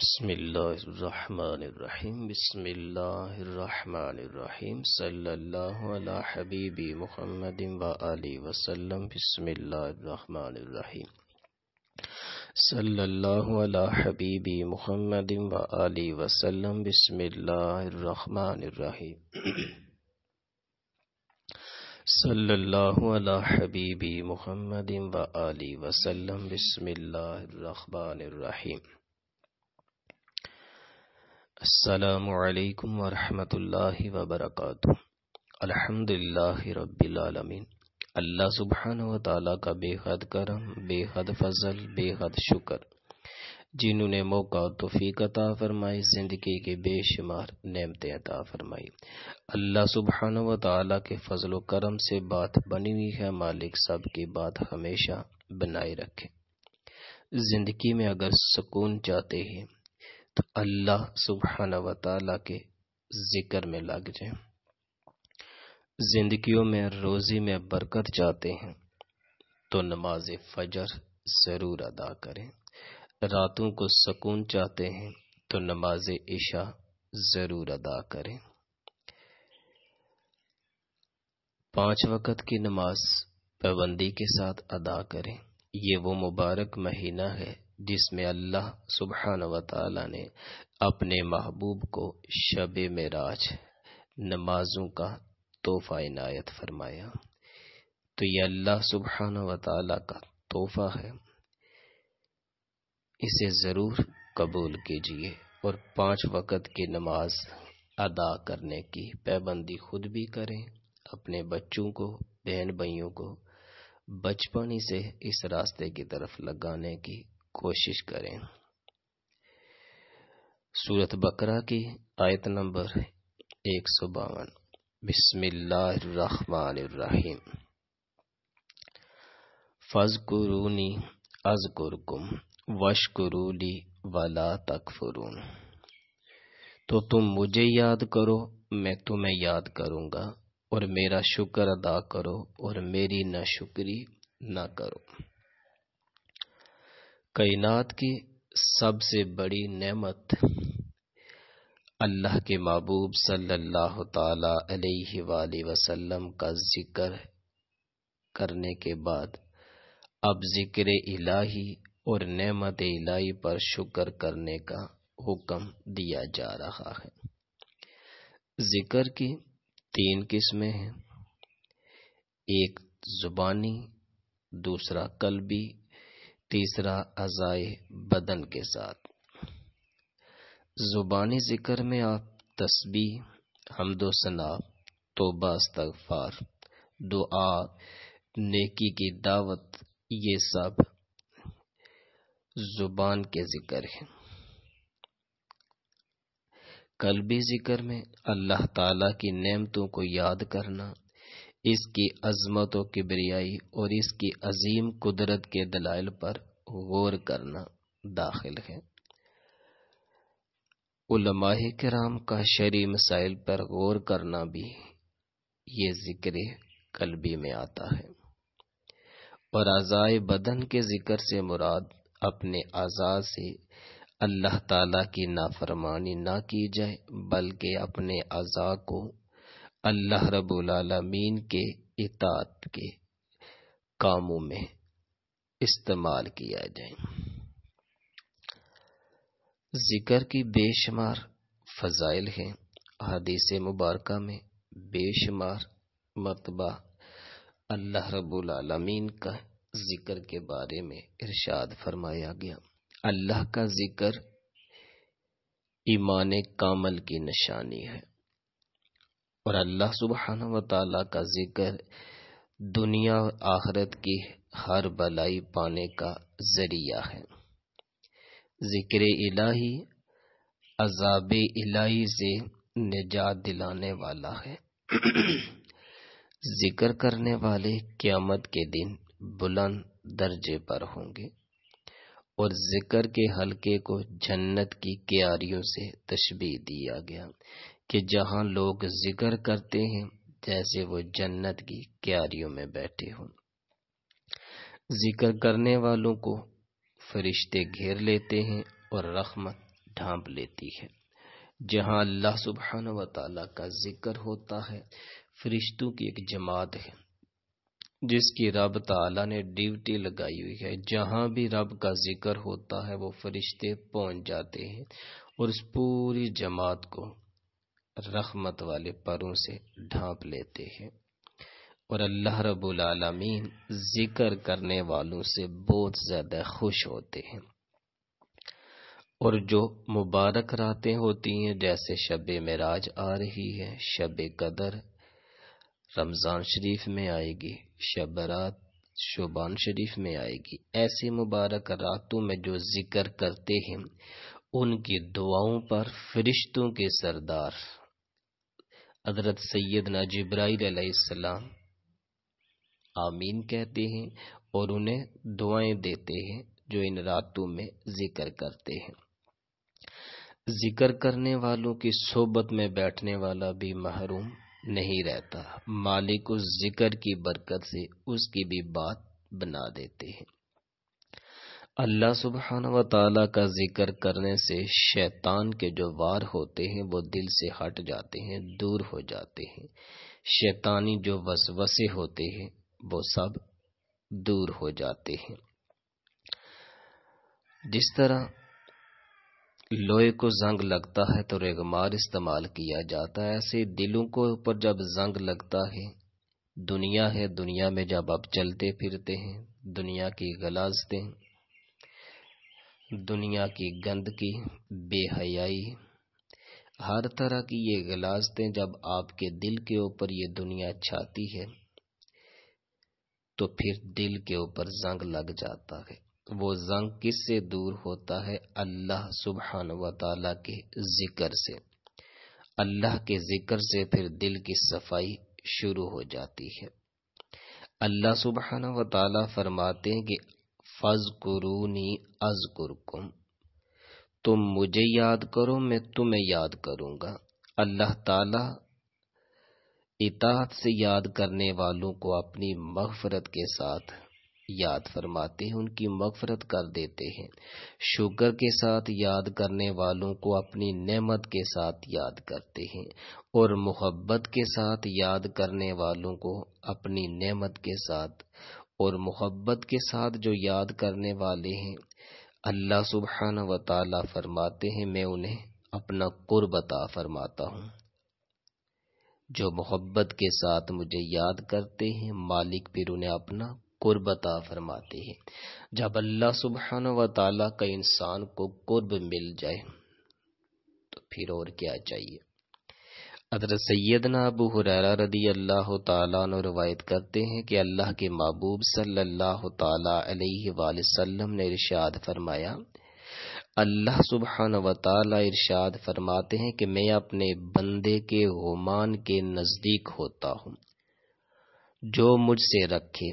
بسم اللہ الرحمن الرحیم بسم اللہ الرحمن الرحیم صلی اللہ علی حبیبی محمد و علی وسلم بسم اللہ الرحمن الرحیم صلی اللہ علی حبیبی محمد و علی وسلم بسم اللہ الرحمن الرحیم صلی اللہ علی حبیبی محمد و علی وسلم بسم اللہ الرحمن الرحیم السلام علیکم ورحمۃ اللہ وبرکاتہ الحمد للہ رب العالمین اللہ سبحانہ و تعالیٰ کا بے حد کرم بے حد فضل بے حد شکر جنہوں نے موقع توفیق عطا فرمائی زندگی کے بے شمار نعمتیں عطا فرمائی اللہ سبحانہ و تعالیٰ کے فضل و کرم سے بات بنی ہوئی ہے مالک سب کی بات ہمیشہ بنائے رکھے زندگی میں اگر سکون چاہتے ہیں اللہ سبحانہ و تعالیٰ کے ذکر میں لگ جائیں زندگیوں میں روزی میں برکت چاہتے ہیں تو نماز فجر ضرور ادا کریں راتوں کو سکون چاہتے ہیں تو نماز عشاء ضرور ادا کریں پانچ وقت کی نماز پابندی کے ساتھ ادا کریں یہ وہ مبارک مہینہ ہے جس میں اللہ سبحانہ و تعالی نے اپنے محبوب کو شب معراج نمازوں کا تحفہ عنایت فرمایا تو یہ اللہ سبحانہ و تعالی کا تحفہ ہے اسے ضرور قبول کیجیے اور پانچ وقت کی نماز ادا کرنے کی پابندی خود بھی کریں اپنے بچوں کو بہن بھائیوں کو بچپن ہی سے اس راستے کی طرف لگانے کی کوشش کریں سورت بقرہ کی آیت نمبر ایک سو باون بسم اللہ الرحمن الرحیم فض قرونی از قرکم وش قرولی ولا تکفرون تو تم مجھے یاد کرو میں تمہیں یاد کروں گا اور میرا شکر ادا کرو اور میری نہ شکری نہ کرو کائنات کی سب سے بڑی نعمت اللہ کے محبوب صلی اللہ تعالی علیہ وآلہ وسلم کا ذکر کرنے کے بعد اب ذکر الہی اور نعمت الہی پر شکر کرنے کا حکم دیا جا رہا ہے ذکر کی تین قسمیں ہیں ایک زبانی دوسرا قلبی تیسرا عزائے بدن کے ساتھ زبانی ذکر میں آپ تسبیح حمد و ثنا توبہ استغفار دعا نیکی کی دعوت یہ سب زبان کے ذکر ہیں قلبی ذکر میں اللہ تعالیٰ کی نعمتوں کو یاد کرنا اس کی عظمت و کبریائی اور اس کی عظیم قدرت کے دلائل پر غور کرنا داخل ہے علماء کرام کا شہری مسائل پر غور کرنا بھی یہ ذکر قلبی میں آتا ہے اور آزائے بدن کے ذکر سے مراد اپنے اعزاء سے اللہ تعالی کی نافرمانی نہ کی جائے بلکہ اپنے اعضاء کو اللہ رب العالمین کے اطاعت کے کاموں میں استعمال کیا جائے ذکر کی بے شمار فضائل ہیں حدیث مبارکہ میں بے شمار مرتبہ اللہ رب العالمین کا ذکر کے بارے میں ارشاد فرمایا گیا اللہ کا ذکر ایمان کامل کی نشانی ہے اور اللہ سبحانہ و تعالی کا ذکر دنیا اور آخرت کی ہر بلائی پانے کا ذریعہ ہے ذکر الہی عذاب الہی سے نجات دلانے والا ہے ذکر کرنے والے قیامت کے دن بلند درجے پر ہوں گے اور ذکر کے حلقے کو جنت کی کیاریوں سے تشبیح دیا گیا کہ جہاں لوگ ذکر کرتے ہیں جیسے وہ جنت کی کیاریوں میں بیٹھے ہوں ذکر کرنے والوں کو فرشتے گھیر لیتے ہیں اور رحمت ڈھانپ لیتی ہے جہاں اللہ سبحانہ و تعالی کا ذکر ہوتا ہے فرشتوں کی ایک جماعت ہے جس کی رب تعالیٰ نے ڈیوٹی لگائی ہوئی ہے جہاں بھی رب کا ذکر ہوتا ہے وہ فرشتے پہنچ جاتے ہیں اور اس پوری جماعت کو رحمت والے پروں سے ڈھانپ لیتے ہیں اور اللہ رب العالمین ذکر کرنے والوں سے بہت زیادہ خوش ہوتے ہیں اور جو مبارک راتیں ہوتی ہیں جیسے شب معراج آ رہی ہے شب قدر رمضان شریف میں آئے گی شب رات شوبان شریف میں آئے گی ایسی مبارک راتوں میں جو ذکر کرتے ہیں ان کی دعاؤں پر فرشتوں کے سردار حضرت سید جبرائیل علیہ السلام آمین کہتے ہیں اور انہیں دعائیں دیتے ہیں جو ان راتوں میں ذکر کرتے ہیں ذکر کرنے والوں کی صحبت میں بیٹھنے والا بھی محروم نہیں رہتا مالک اس ذکر کی برکت سے اس کی بھی بات بنا دیتے ہیں اللہ سبحانہ و تعالیٰ کا ذکر کرنے سے شیطان کے جو وار ہوتے ہیں وہ دل سے ہٹ جاتے ہیں دور ہو جاتے ہیں شیطانی جو وسوسے ہوتے ہیں وہ سب دور ہو جاتے ہیں جس طرح لوہے کو زنگ لگتا ہے تو ریگمار استعمال کیا جاتا ہے ایسے دلوں کو اوپر جب زنگ لگتا ہے دنیا ہے دنیا میں جب آپ چلتے پھرتے ہیں دنیا کی غلازتیں دنیا کی گندگی بے حیائی ہر طرح کی یہ غلاظتیں جب آپ کے دل کے اوپر یہ دنیا چھاتی ہے تو پھر دل کے اوپر زنگ لگ جاتا ہے وہ زنگ کس سے دور ہوتا ہے اللہ سبحان و تعالی کے ذکر سے اللہ کے ذکر سے پھر دل کی صفائی شروع ہو جاتی ہے اللہ سبحانہ و تعالیٰ فرماتے ہیں کہ فض قرونی از تم مجھے یاد کرو میں تمہیں یاد کروں گا اللہ تعالی اطاعت سے یاد کرنے والوں کو اپنی مغفرت کے ساتھ یاد فرماتے ہیں ان کی مغفرت کر دیتے ہیں شکر کے ساتھ یاد کرنے والوں کو اپنی نعمت کے ساتھ یاد کرتے ہیں اور محبت کے ساتھ یاد کرنے والوں کو اپنی نعمت کے ساتھ اور محبت کے ساتھ جو یاد کرنے والے ہیں اللہ سبحانہ و تعالی فرماتے ہیں میں انہیں اپنا قربتا فرماتا ہوں جو محبت کے ساتھ مجھے یاد کرتے ہیں مالک پھر انہیں اپنا قربتا فرماتے ہیں جب اللہ سبحانہ و تعالی کا انسان کو قرب مل جائے تو پھر اور کیا چاہیے ادر سیدنا ابو حریرہ رضی اللہ تعالیٰ نے روایت کرتے ہیں کہ اللہ کے محبوب صلی اللہ تعالیٰ علیہ وآلہ وسلم نے ارشاد فرمایا اللہ سبحان و تعالیٰ ارشاد فرماتے ہیں کہ میں اپنے بندے کے غمان کے نزدیک ہوتا ہوں جو مجھ سے رکھے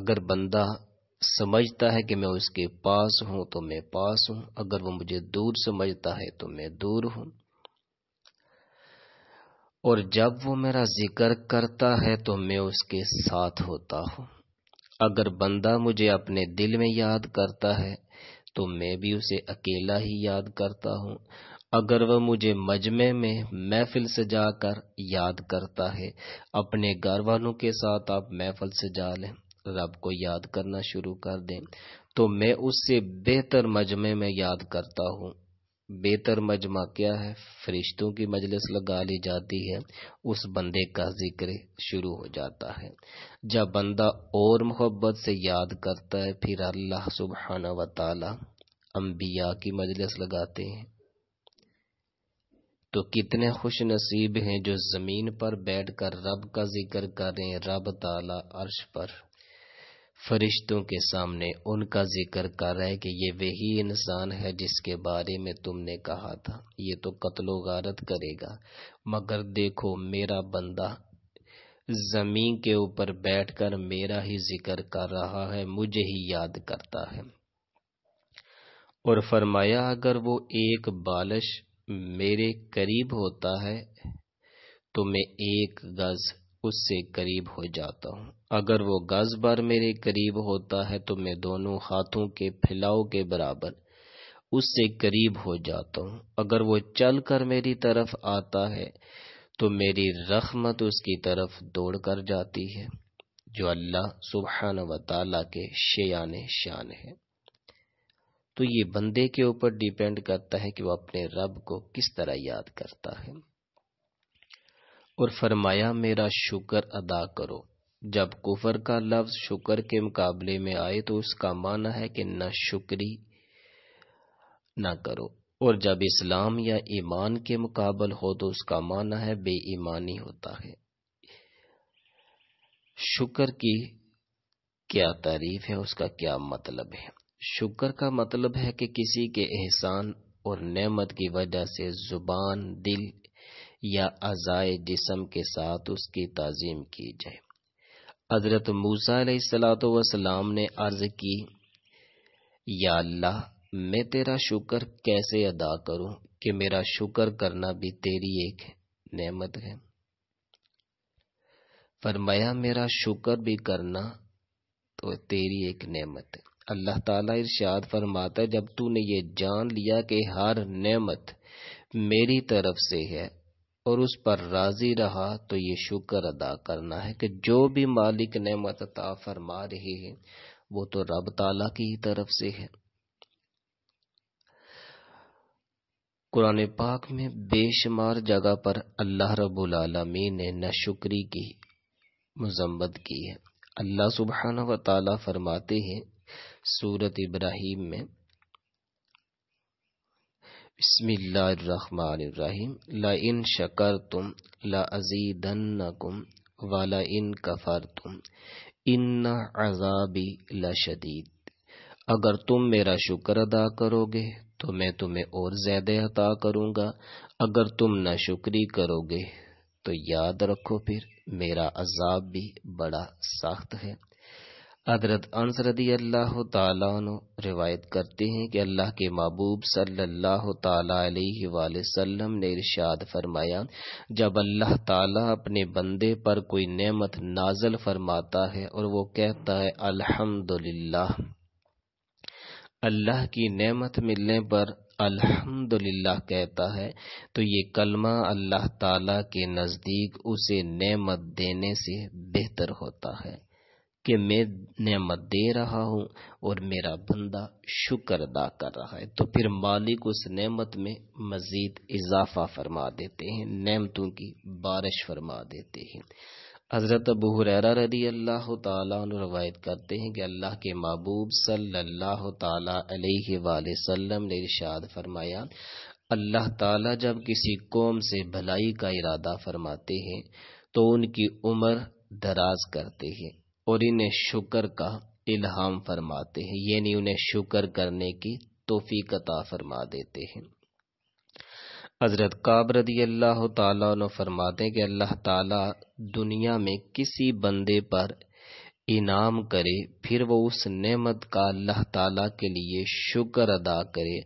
اگر بندہ سمجھتا ہے کہ میں اس کے پاس ہوں تو میں پاس ہوں اگر وہ مجھے دور سمجھتا ہے تو میں دور ہوں اور جب وہ میرا ذکر کرتا ہے تو میں اس کے ساتھ ہوتا ہوں اگر بندہ مجھے اپنے دل میں یاد کرتا ہے تو میں بھی اسے اکیلا ہی یاد کرتا ہوں اگر وہ مجھے مجمع میں محفل سے جا کر یاد کرتا ہے اپنے گھر والوں کے ساتھ آپ محفل سے جا لیں رب کو یاد کرنا شروع کر دیں تو میں اس سے بہتر مجمع میں یاد کرتا ہوں بہتر مجمع کیا ہے فرشتوں کی مجلس لگا لی جاتی ہے اس بندے کا ذکر شروع ہو جاتا ہے جب بندہ اور محبت سے یاد کرتا ہے پھر اللہ سبحانہ و تعالی انبیاء کی مجلس لگاتے ہیں تو کتنے خوش نصیب ہیں جو زمین پر بیٹھ کر رب کا ذکر کریں رب تعالی عرش پر فرشتوں کے سامنے ان کا ذکر کر رہا ہے کہ یہ وہی انسان ہے جس کے بارے میں تم نے کہا تھا یہ تو قتل و غارت کرے گا مگر دیکھو میرا بندہ زمین کے اوپر بیٹھ کر میرا ہی ذکر کر رہا ہے مجھے ہی یاد کرتا ہے اور فرمایا اگر وہ ایک بالش میرے قریب ہوتا ہے تو میں ایک گز اس سے قریب ہو جاتا ہوں اگر وہ گز بر میرے قریب ہوتا ہے تو میں دونوں ہاتھوں کے پھیلاؤ کے برابر اس سے قریب ہو جاتا ہوں اگر وہ چل کر میری طرف آتا ہے تو میری رحمت اس کی طرف دوڑ کر جاتی ہے جو اللہ سبحان و تعالی کے شیان شان ہے تو یہ بندے کے اوپر ڈیپینڈ کرتا ہے کہ وہ اپنے رب کو کس طرح یاد کرتا ہے اور فرمایا میرا شکر ادا کرو جب کفر کا لفظ شکر کے مقابلے میں آئے تو اس کا معنی ہے کہ نہ شکری نہ کرو اور جب اسلام یا ایمان کے مقابل ہو تو اس کا معنی ہے بے ایمانی ہوتا ہے شکر کی کیا تعریف ہے اس کا کیا مطلب ہے شکر کا مطلب ہے کہ کسی کے احسان اور نعمت کی وجہ سے زبان دل یا ازائے جسم کے ساتھ اس کی تعظیم کی جائے حضرت موسا علیہ السلاۃ وسلام نے عرض کی یا اللہ میں تیرا شکر کیسے ادا کروں کہ میرا شکر کرنا بھی تیری ایک نعمت ہے فرمایا میرا شکر بھی کرنا تو تیری ایک نعمت ہے اللہ تعالیٰ ارشاد فرماتا ہے جب تو نے یہ جان لیا کہ ہر نعمت میری طرف سے ہے اور اس پر راضی رہا تو یہ شکر ادا کرنا ہے کہ جو بھی مالک نعمت عطا فرما رہی ہے وہ تو رب تعالی کی طرف سے ہے قرآن پاک میں بے شمار جگہ پر اللہ رب العالمین نے نشکری کی مذمت کی ہے اللہ سبحانہ و تعالی فرماتے ہیں سورت ابراہیم میں بسم اللہ الرحمن الرحیم لا ان شکر تم لا والا ان کفر ان عذابی لا شدید اگر تم میرا شکر ادا کرو گے تو میں تمہیں اور زیادہ عطا کروں گا اگر تم نہ شکری کرو گے تو یاد رکھو پھر میرا عذاب بھی بڑا سخت ہے حضرت انس رضی اللہ تعالیٰ روایت کرتے ہیں کہ اللہ کے محبوب صلی اللہ تعالیٰ علیہ وآلہ وسلم نے ارشاد فرمایا جب اللہ تعالیٰ اپنے بندے پر کوئی نعمت نازل فرماتا ہے اور وہ کہتا ہے الحمد اللہ کی نعمت ملنے پر الحمد کہتا ہے تو یہ کلمہ اللہ تعالیٰ کے نزدیک اسے نعمت دینے سے بہتر ہوتا ہے کہ میں نعمت دے رہا ہوں اور میرا بندہ شکر ادا کر رہا ہے تو پھر مالک اس نعمت میں مزید اضافہ فرما دیتے ہیں نعمتوں کی بارش فرما دیتے ہیں حضرت ابو حریرہ رضی اللہ تعالیٰ عنہ روایت کرتے ہیں کہ اللہ کے محبوب صلی اللہ تعالیٰ علیہ وآلہ وسلم نے ارشاد فرمایا اللہ تعالیٰ جب کسی قوم سے بھلائی کا ارادہ فرماتے ہیں تو ان کی عمر دراز کرتے ہیں اور انہیں شکر کا الہام فرماتے ہیں یعنی انہیں شکر کرنے کی توفیق عطا فرما دیتے ہیں حضرت کاب رضی اللہ تعالیٰ فرماتے کہ اللہ تعالیٰ دنیا میں کسی بندے پر انعام کرے پھر وہ اس نعمت کا اللہ تعالیٰ کے لیے شکر ادا کرے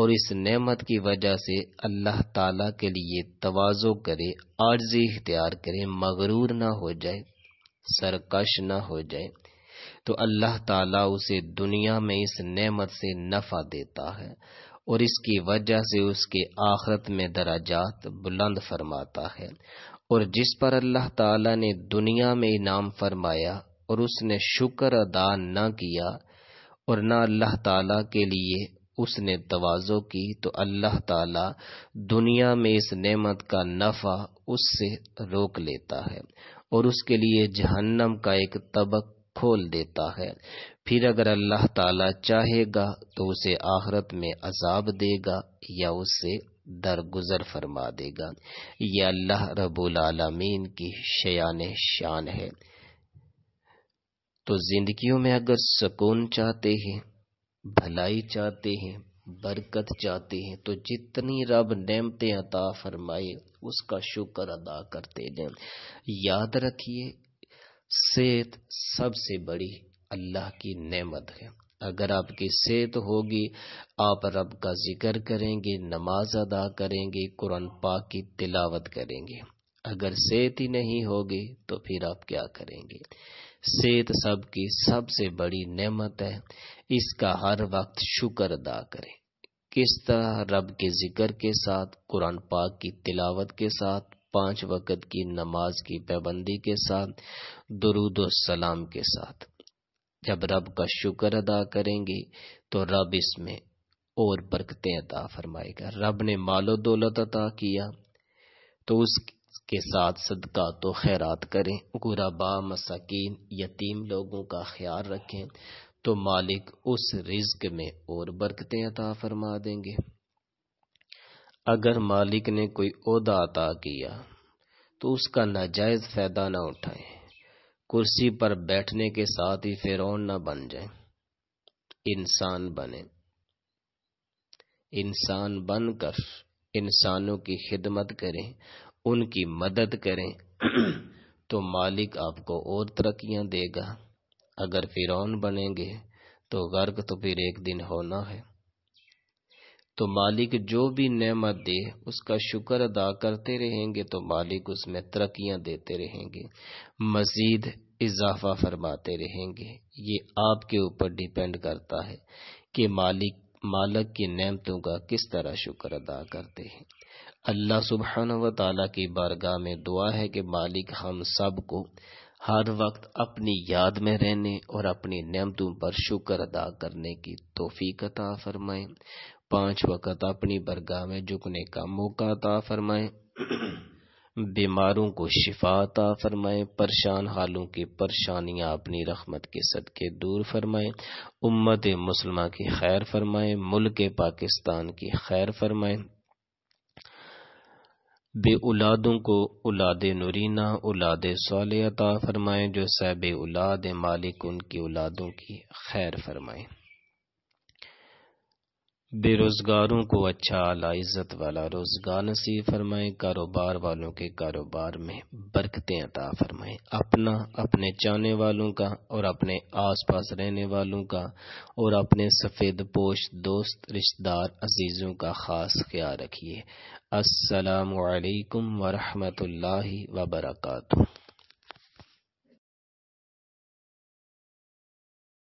اور اس نعمت کی وجہ سے اللہ تعالیٰ کے لیے توازو کرے عارضی اختیار کرے مغرور نہ ہو جائے سرکش نہ ہو جائے تو اللہ تعالیٰ اسے دنیا میں اس نعمت سے نفع دیتا ہے اور اس کی وجہ سے اس کے آخرت میں دراجات بلند فرماتا ہے اور جس پر اللہ تعالیٰ نے دنیا میں انعام فرمایا اور اس نے شکر ادا نہ کیا اور نہ اللہ تعالیٰ کے لیے اس نے توازو کی تو اللہ تعالیٰ دنیا میں اس نعمت کا نفع اس سے روک لیتا ہے اور اس کے لیے جہنم کا ایک طبق کھول دیتا ہے پھر اگر اللہ تعالی چاہے گا تو اسے آخرت میں عذاب دے گا یا اسے درگزر فرما دے گا یہ اللہ رب العالمین کی شیان شان ہے تو زندگیوں میں اگر سکون چاہتے ہیں بھلائی چاہتے ہیں برکت چاہتے ہیں تو جتنی رب نعمت ادا کرتے ہیں یاد رکھیے صحت سب سے بڑی اللہ کی نعمت ہے اگر آپ کی صحت ہوگی آپ رب کا ذکر کریں گے نماز ادا کریں گے قرآن پاک کی تلاوت کریں گے اگر صحت ہی نہیں ہوگی تو پھر آپ کیا کریں گے صحت سب کی سب سے بڑی نعمت ہے اس کا ہر وقت شکر ادا کریں کس طرح رب کے کے ذکر ساتھ قرآن پاک کی تلاوت کے ساتھ پانچ وقت کی نماز کی پابندی کے ساتھ درود و سلام کے ساتھ جب رب کا شکر ادا کریں گے تو رب اس میں اور برکتیں عطا فرمائے گا رب نے مال و دولت عطا کیا تو اس کے ساتھ صدقہ تو خیرات کریں غربا مساکین یتیم لوگوں کا خیال رکھیں تو مالک اس رزق میں اور برکتیں عطا فرما دیں گے اگر مالک نے کوئی عہدہ عطا کیا تو اس کا ناجائز فائدہ نہ اٹھائیں کرسی پر بیٹھنے کے ساتھ ہی فرعون نہ بن جائیں انسان بنے انسان بن کر انسانوں کی خدمت کریں ان کی مدد کریں تو مالک آپ کو اور ترقیاں دے گا اگر فرون بنیں گے تو غرق تو پھر ایک دن ہونا ہے تو مالک جو بھی نعمت دے اس کا شکر ادا کرتے رہیں گے تو مالک اس میں ترقیاں دیتے رہیں گے مزید اضافہ فرماتے رہیں گے یہ آپ کے اوپر ڈیپینڈ کرتا ہے کہ مالک مالک کی نعمتوں کا کس طرح شکر ادا کرتے ہیں اللہ سبحانہ و تعالیٰ کی بارگاہ میں دعا ہے کہ مالک ہم سب کو ہر وقت اپنی یاد میں رہنے اور اپنی نعمتوں پر شکر ادا کرنے کی توفیق عطا فرمائیں پانچ وقت اپنی برگاہ میں جھکنے کا موقع عطا فرمائیں بیماروں کو شفا عطا فرمائے پریشان حالوں کی پریشانیاں اپنی رحمت کے صدقے دور فرمائے امت مسلمہ کی خیر فرمائے ملک پاکستان کی خیر فرمائے بے اولادوں کو اولاد نورینا اولاد صالح عطا فرمائیں جو سہ اولاد مالک ان کی اولادوں کی خیر فرمائیں بے روزگاروں کو اچھا عزت والا روزگار نصیب فرمائیں کاروبار والوں کے کاروبار میں برکتیں عطا فرمائیں اپنا اپنے چاہنے والوں کا اور اپنے آس پاس رہنے والوں کا اور اپنے سفید پوش دوست رشتہ دار عزیزوں کا خاص خیال رکھیے السلام علیکم ورحمۃ اللہ وبرکاتہ